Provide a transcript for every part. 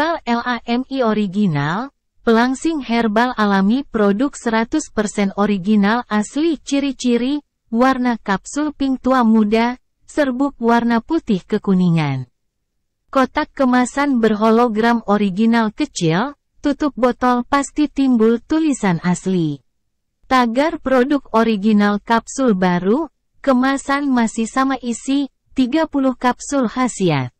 Herbal LAMI original, pelangsing herbal alami produk 100% original asli ciri-ciri, warna kapsul pink tua muda, serbuk warna putih kekuningan. Kotak kemasan berhologram original kecil, tutup botol pasti timbul tulisan asli. Tagar produk original kapsul baru, kemasan masih sama isi, 30 kapsul khasiat.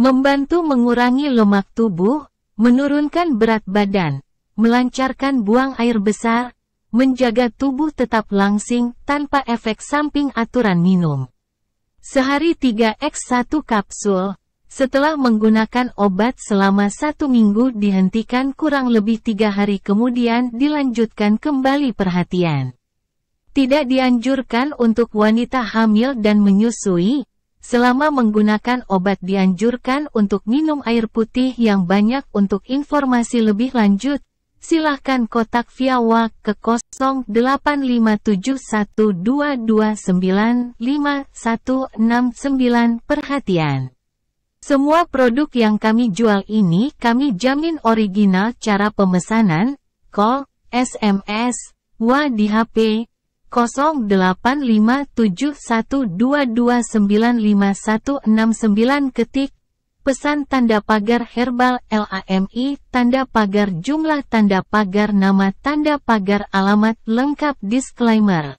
Membantu mengurangi lemak tubuh, menurunkan berat badan, melancarkan buang air besar, menjaga tubuh tetap langsing tanpa efek samping aturan minum. Sehari 3x1 kapsul, setelah menggunakan obat selama satu minggu dihentikan kurang lebih tiga hari kemudian dilanjutkan kembali perhatian. Tidak dianjurkan untuk wanita hamil dan menyusui, Selama menggunakan obat dianjurkan untuk minum air putih yang banyak untuk informasi lebih lanjut, silahkan kotak via WA ke 085712295169. Perhatian! Semua produk yang kami jual ini kami jamin original cara pemesanan, call, SMS, WA di HP, 085712295169 ketik pesan tanda pagar herbal LAMI tanda pagar jumlah tanda pagar nama tanda pagar alamat lengkap disclaimer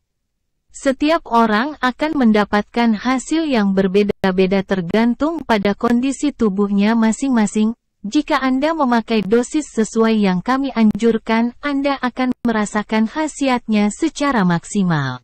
setiap orang akan mendapatkan hasil yang berbeda-beda tergantung pada kondisi tubuhnya masing-masing jika Anda memakai dosis sesuai yang kami anjurkan, Anda akan merasakan khasiatnya secara maksimal.